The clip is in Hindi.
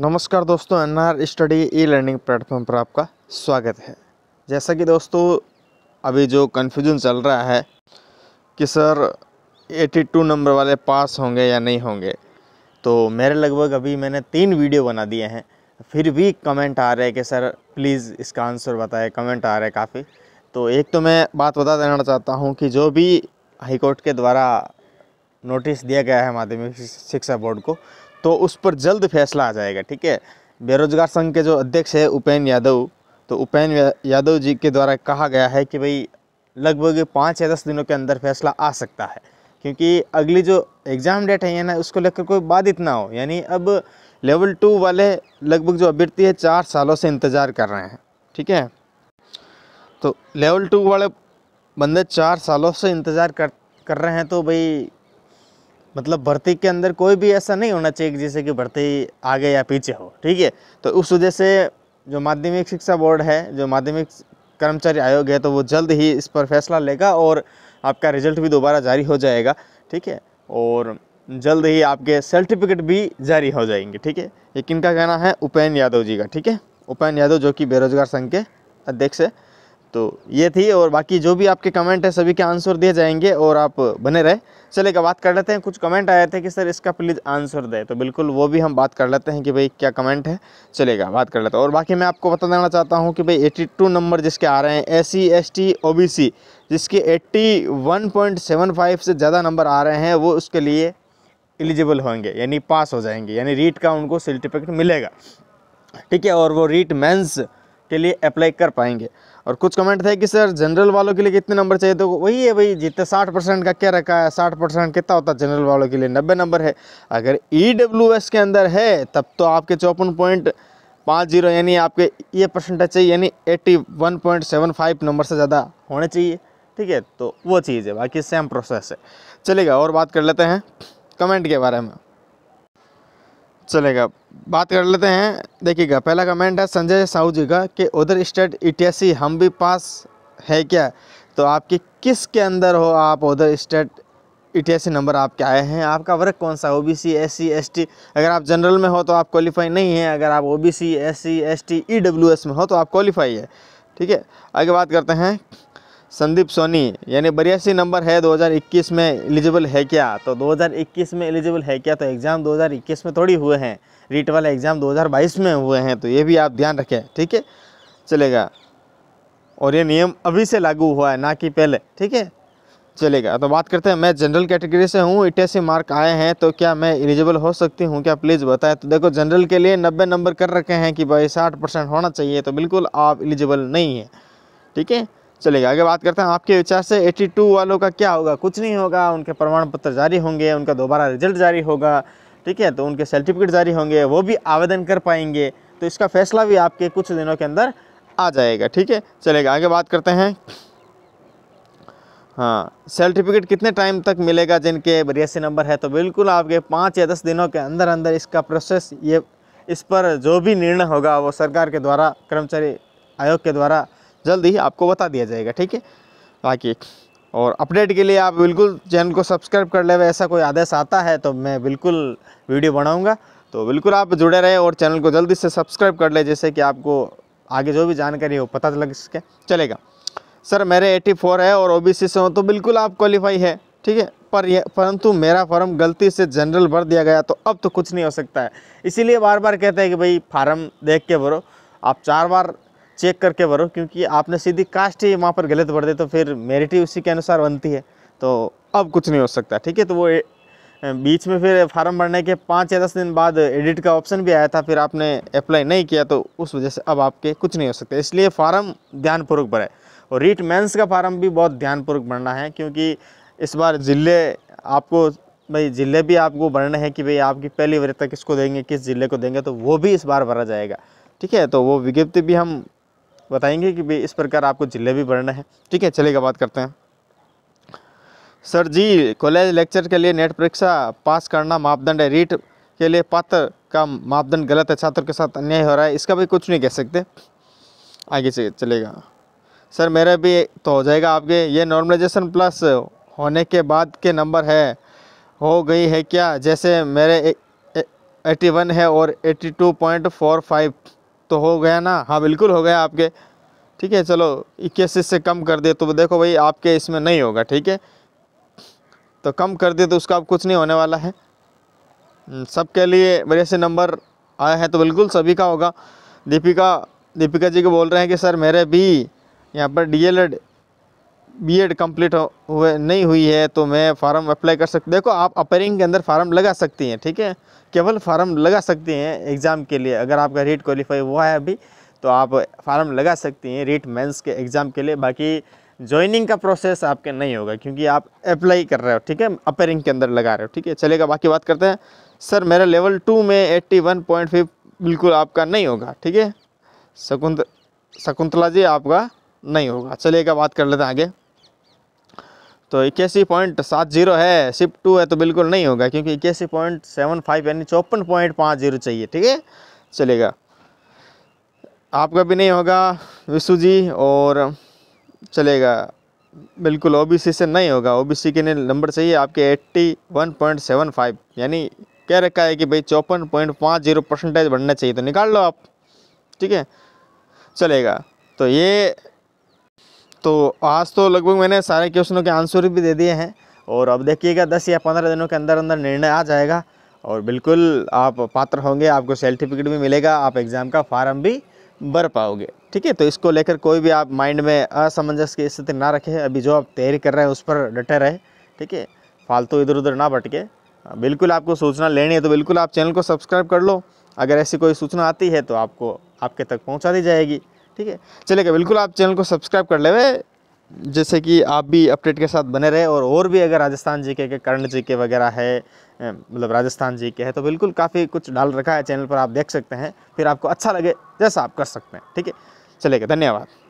नमस्कार दोस्तों N R study e learning platform पर आपका स्वागत है जैसा कि दोस्तों अभी जो कन्फ्यूज़न चल रहा है कि सर 82 नंबर वाले पास होंगे या नहीं होंगे तो मेरे लगभग अभी मैंने तीन वीडियो बना दिए हैं फिर भी कमेंट आ रहे हैं कि सर प्लीज़ इसका आंसर बताएं कमेंट आ रहे हैं काफ़ी तो एक तो मैं बात बता देना चाहता हूँ कि जो भी हाईकोर्ट के द्वारा नोटिस दिया गया है माध्यमिक शिक्षा बोर्ड को तो उस पर जल्द फैसला आ जाएगा ठीक है बेरोजगार संघ के जो अध्यक्ष है उपेन यादव तो उपेन यादव जी के द्वारा कहा गया है कि भाई लगभग पाँच या दस दिनों के अंदर फैसला आ सकता है क्योंकि अगली जो एग्ज़ाम डेट है ना उसको लेकर कोई बात इतना हो यानी अब लेवल टू वाले लगभग जो अभ्यर्थी है चार सालों से इंतज़ार कर रहे हैं ठीक है तो लेवल टू वाले बंदे चार सालों से इंतज़ार कर कर रहे हैं तो भाई मतलब भर्ती के अंदर कोई भी ऐसा नहीं होना चाहिए जैसे कि भर्ती आगे या पीछे हो ठीक है तो उस वजह से जो माध्यमिक शिक्षा बोर्ड है जो माध्यमिक कर्मचारी आयोग है तो वो जल्द ही इस पर फैसला लेगा और आपका रिजल्ट भी दोबारा जारी हो जाएगा ठीक है और जल्द ही आपके सर्टिफिकेट भी जारी हो जाएंगे ठीक है ये किन का कहना है उपेन यादव जी का ठीक है उपेन यादव जो कि बेरोजगार संघ के अध्यक्ष है तो ये थी और बाकी जो भी आपके कमेंट है सभी के आंसर दिए जाएंगे और आप बने रहे चलेगा बात कर लेते हैं कुछ कमेंट आए थे कि सर इसका प्लीज़ आंसर दे तो बिल्कुल वो भी हम बात कर लेते हैं कि भाई क्या कमेंट है चलेगा बात कर लेते हैं और बाकी मैं आपको बता देना चाहता हूँ कि भाई 82 नंबर जिसके आ रहे हैं S C S T O B C जिसके 81.75 से ज़्यादा नंबर आ रहे हैं वो उसके लिए एलिजिबल होंगे यानी पास हो जाएंगे यानी रीट का उनको सर्टिफिकेट मिलेगा ठीक है और वो रीट मेंस के लिए अप्लाई कर पाएंगे और कुछ कमेंट थे कि सर जनरल वालों के लिए कितने नंबर चाहिए तो वही है भाई जितने साठ परसेंट का क्या रखा है साठ परसेंट कितना होता है जनरल वालों के लिए नब्बे नंबर है अगर ई e के अंदर है तब तो आपके चौपन पॉइंट पाँच जीरो यानी आपके ये परसेंटेज चाहिए यानी eighty one point seven five number से ज़्यादा होने चाहिए ठीक है तो वो चीज़ है बाकी सेम प्रोसेस है चलेगा और बात कर लेते हैं कमेंट के बारे में चलेगा बात कर लेते हैं देखिएगा पहला कमेंट है संजय साहू जी का कि उधर स्टेट ई e हम भी पास है क्या तो आपकी किस के अंदर हो आप उधर स्टेट ई नंबर आपके आए हैं आपका वर्ग कौन सा O B C S C S T अगर आप जनरल में हो तो आप क्वालिफाई नहीं है अगर आप O B C S C S T E W S में हो तो आप क्वालिफाई है ठीक है आगे बात करते हैं संदीप सोनी यानी बरियासी नंबर है 2021 में एलिजिबल है क्या तो 2021 में एलिजिबल है क्या तो एग्ज़ाम 2021 में थोड़ी हुए हैं रीट वाला एग्ज़ाम 2022 में हुए हैं तो ये भी आप ध्यान रखें ठीक है चलेगा और ये नियम अभी से लागू हुआ है ना कि पहले ठीक है चलेगा तो बात करते हैं मैं जनरल कैटेगरी से हूँ इटासी मार्क आए हैं तो क्या मैं एलिजिबल हो सकती हूँ क्या प्लीज़ बताएं तो देखो जनरल के लिए नब्बे नंबर कर रखे हैं कि भाई साठ परसेंट होना चाहिए तो बिल्कुल आप एलिजिबल नहीं है ठीक है चलेगा आगे बात करते हैं आपके विचार से 82 वालों का क्या होगा कुछ नहीं होगा उनके प्रमाण पत्र जारी होंगे उनका दोबारा रिजल्ट जारी होगा ठीक है तो उनके सर्टिफिकेट जारी होंगे वो भी आवेदन कर पाएंगे तो इसका फैसला भी आपके कुछ दिनों के अंदर आ जाएगा ठीक है चलेगा आगे बात करते हैं हाँ सर्टिफिकेट कितने टाइम तक मिलेगा जिनके बरियासी नंबर है तो बिल्कुल आपके पाँच या दस दिनों के अंदर अंदर इसका प्रोसेस ये इस पर जो भी निर्णय होगा वो सरकार के द्वारा कर्मचारी आयोग के द्वारा जल्द ही आपको बता दिया जाएगा ठीक है बाकी और अपडेट के लिए आप बिल्कुल चैनल को सब्सक्राइब कर ले ऐसा कोई आदेश आता है तो मैं बिल्कुल वीडियो बनाऊँगा तो बिल्कुल आप जुड़े रहें और चैनल को जल्दी से सब्सक्राइब कर ले जैसे कि आपको आगे जो भी जानकारी हो पता लग सके चलेगा सर मेरे 84 है और ओबीसी से हो तो बिल्कुल आप क्वालिफाई है ठीक है पर ये परंतु मेरा फॉर्म गलती से जनरल भर दिया गया तो अब तो कुछ नहीं हो सकता है इसीलिए बार बार कहते हैं कि भाई फार्म देख के भरो आप चार बार चेक करके भरो क्योंकि आपने सीधी कास्ट ही वहाँ पर गलत भर दे तो फिर मेरिट ही उसी के अनुसार बनती है तो अब कुछ नहीं हो सकता ठीक है तो वो बीच में फिर फार्म भरने के पाँच या दस दिन बाद एडिट का ऑप्शन भी आया था फिर आपने अप्लाई नहीं किया तो उस वजह से अब आपके कुछ नहीं हो सकता इसलिए फार्म ध्यानपूर्वक भरे और रीट मेंस का फार्म भी बहुत ध्यानपूर्वक भरना है क्योंकि इस बार ज़िले आपको भाई ज़िले भी आपको भरने हैं कि भाई आपकी पहली वरीता किसको देंगे किस ज़िले को देंगे तो वो भी इस बार भरा जाएगा ठीक है तो वो विज्ञप्ति भी हम बताएंगे कि भाई इस प्रकार आपको जिले भी बढ़ना है ठीक है चलेगा बात करते हैं सर जी कॉलेज लेक्चर के लिए नेट परीक्षा पास करना मापदंड है रीट के लिए पात्र का मापदंड गलत है छात्र के साथ अन्याय हो रहा है इसका भी कुछ नहीं कह सकते आगे से चलेगा सर मेरा भी तो हो जाएगा आपके ये नॉर्मलाइजेशन प्लस होने के बाद के नंबर है हो गई है क्या जैसे मेरे एट्टी वन है और eighty two point four five तो हो गया ना हाँ बिल्कुल हो गया आपके ठीक है चलो इक्कीस से कम कर दे तो देखो भाई आपके इसमें नहीं होगा ठीक है तो कम कर दे तो उसका अब कुछ नहीं होने वाला है हम्म, सबके लिए मेरे से नंबर आया है तो बिल्कुल सभी का होगा दीपिका दीपिका जी को बोल रहे हैं कि सर मेरे भी यहाँ पर डी बीएड कंप्लीट हुए नहीं हुई है तो मैं फार्म अप्लाई कर सकती देखो आप अपेयरिंग के अंदर फार्म लगा सकती हैं ठीक है केवल फार्म लगा सकती हैं एग्ज़ाम के लिए अगर आपका रीट क्वालिफाई हुआ है अभी तो आप फार्म लगा सकती हैं रीट मेंस के एग्ज़ाम के लिए बाकी ज्वाइनिंग का प्रोसेस आपके नहीं होगा क्योंकि आप अप्लाई कर रहे हो ठीक है अपेयरिंग के अंदर लगा रहे हो ठीक है चलेगा बाकी बात करते हैं सर मेरा लेवल टू में एट्टी वन पॉइंट बिल्कुल आपका नहीं होगा ठीक है शकुंत शकुंतला जी आपका नहीं होगा चलेगा बात कर लेते हैं आगे तो इक्यासी पॉइंट सात जीरो है शिफ्ट टू है तो बिल्कुल नहीं होगा क्योंकि इक्यासी पॉइंट सेवन फाइव यानी चौपन पॉइंट पाँच जीरो चाहिए ठीक है चलेगा आपका भी नहीं होगा विशु जी और चलेगा बिल्कुल ओबीसी से नहीं होगा ओबीसी के लिए नंबर चाहिए आपके eighty one point seven five यानी कह रखा है कि भाई चौपन पॉइंट पाँच जीरो परसेंटेज बढ़ना चाहिए तो निकाल लो आप ठीक है चलेगा तो ये तो आज तो लगभग मैंने सारे क्वेश्चनों के आंसर भी दे दिए हैं और अब देखिएगा दस या पंद्रह दिनों के अंदर अंदर निर्णय आ जाएगा और बिल्कुल आप पात्र होंगे आपको सर्टिफिकेट भी मिलेगा आप एग्ज़ाम का फार्म भी भर पाओगे ठीक है तो इसको लेकर कोई भी आप माइंड में असमंजस की स्थिति ना रखें अभी जो आप तैयारी कर रहे हैं उस पर डटे रहे ठीक है फालतू इधर उधर ना भटके बिल्कुल आपको सूचना लेनी है तो बिल्कुल आप चैनल को सब्सक्राइब कर लो अगर ऐसी कोई सूचना आती है तो आपको आपके तक पहुँचा दी जाएगी ठीक है चलेगा बिल्कुल आप चैनल को सब्सक्राइब कर ले जैसे कि आप भी अपडेट के साथ बने रहे और और भी अगर राजस्थान जी के कर्ण जी के वगैरह है मतलब राजस्थान जी के है तो बिल्कुल काफ़ी कुछ डाल रखा है चैनल पर आप देख सकते हैं फिर आपको अच्छा लगे जैसा आप कर सकते हैं ठीक है चलेगा धन्यवाद